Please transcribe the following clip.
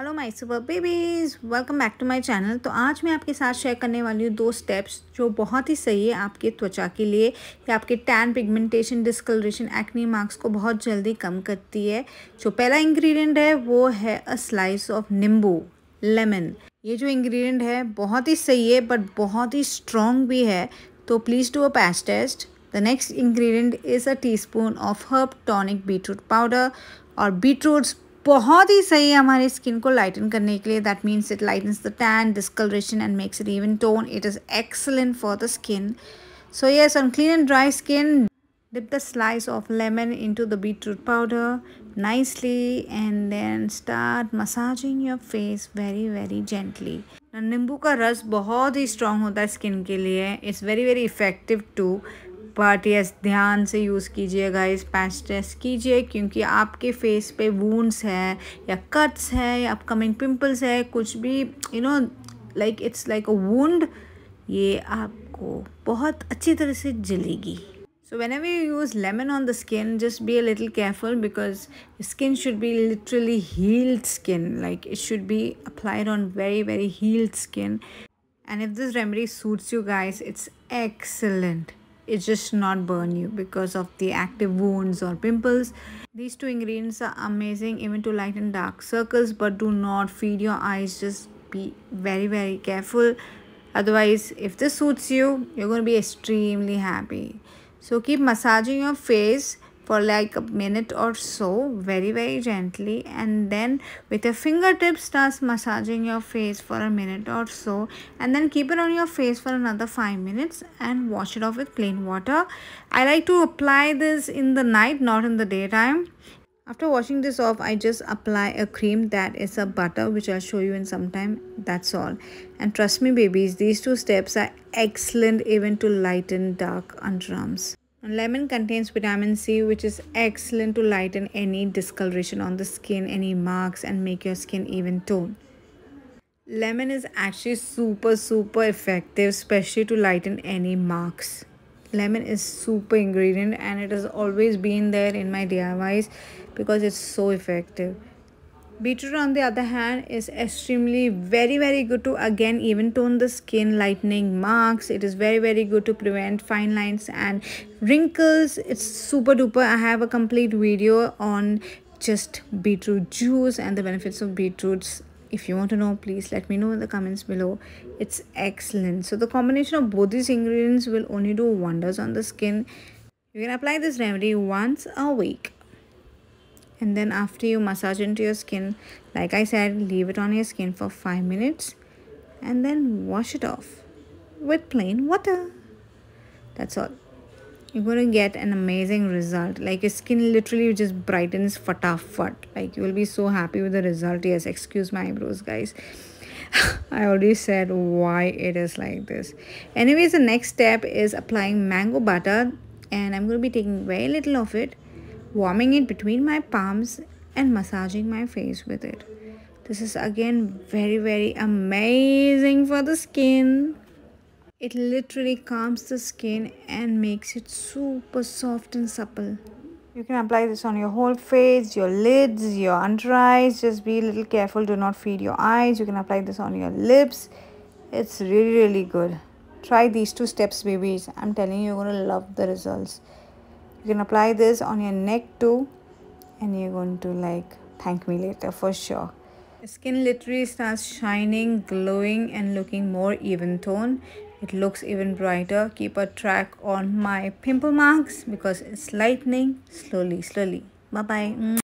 Hello my super babies welcome back to my channel तो आज मैं आपके साथ शेयर करने वाली हूँ दो स्टेप्स जो बहुत ही सही है आपके त्वचा के लिए कि आपके tan pigmentation discoloration acne marks को बहुत जल्दी कम करती है जो पहला इंग्रेडिएंट है वो है a slice of nimbu lemon ये जो इंग्रेडिएंट है बहुत ही सही है बट बहुत ही स्ट्रॉन्ग भी है तो please do a patch test the next ingredient is a teaspoon of herb tonic beetroot powder और बीटरूट्स बहुत ही सही है हमारी स्किन को लाइटन करने के लिए that means it lightens the tan discoloration and makes it even tone it is excellent for the skin so yes on clean and dry skin dip slice of lemon into the beetroot powder nicely and then start massaging your face very very gently नींबू का रस बहुत ही strong होता है skin के लिए it's very very effective to पार्टियस ध्यान से यूज़ कीजिएगा इस पैच टेस्ट कीजिए क्योंकि आपके फेस पे वूंड्स हैं या कट्स हैं या अपकमिंग पिंपल्स है कुछ भी you know like it's like a wound ये आपको बहुत अच्छी तरह से जलेगी So whenever you use lemon on the skin, just be a little careful because skin should be literally healed skin. Like it should be applied on very, very healed skin. And if this remedy suits you guys, it's excellent. it just not burn you because of the active wounds or pimples these two ingredients are amazing even to lighten dark circles but do not feed your eyes just be very very careful otherwise if this suits you you're going to be extremely happy so keep massaging your face for like a minute or so very very gently and then with your fingertips starts massaging your face for a minute or so and then keep it on your face for another 5 minutes and wash it off with plain water. I like to apply this in the night not in the daytime. After washing this off, I just apply a cream that is a butter which I'll show you in some time. That's all. And trust me babies, these two steps are excellent even to lighten dark underarms. Lemon contains vitamin C which is excellent to lighten any discoloration on the skin, any marks and make your skin even tone. Lemon is actually super super effective especially to lighten any marks. Lemon is super ingredient and it has always been there in my DIYs because it's so effective. Beetroot on the other hand is extremely very very good to again even tone the skin lightening marks. It is very very good to prevent fine lines and wrinkles. It's super duper. I have a complete video on just beetroot juice and the benefits of beetroots if you want to know please let me know in the comments below it's excellent so the combination of both these ingredients will only do wonders on the skin you can apply this remedy once a week and then after you massage into your skin like i said leave it on your skin for 5 minutes and then wash it off with plain water that's all you're going to get an amazing result like your skin literally just brightens fatafat like you will be so happy with the result yes excuse my eyebrows guys I already said why it is like this. Anyways, the next step is applying mango butter and I'm going to be taking very little of it warming it between my palms and massaging my face with it. This is again very very amazing for the skin. It literally calms the skin and makes it super soft and supple. You can apply this on your whole face, your lids, your under eyes. Just be a little careful. Do not feed your eyes. You can apply this on your lips. It's really really good. Try these two steps babies. I'm telling you you're going to love the results you can apply this on your neck too and you're going to like thank me later for sure your skin literally starts shining glowing and looking more even tone it looks even brighter keep a track on my pimple marks because it's lightening slowly slowly bye bye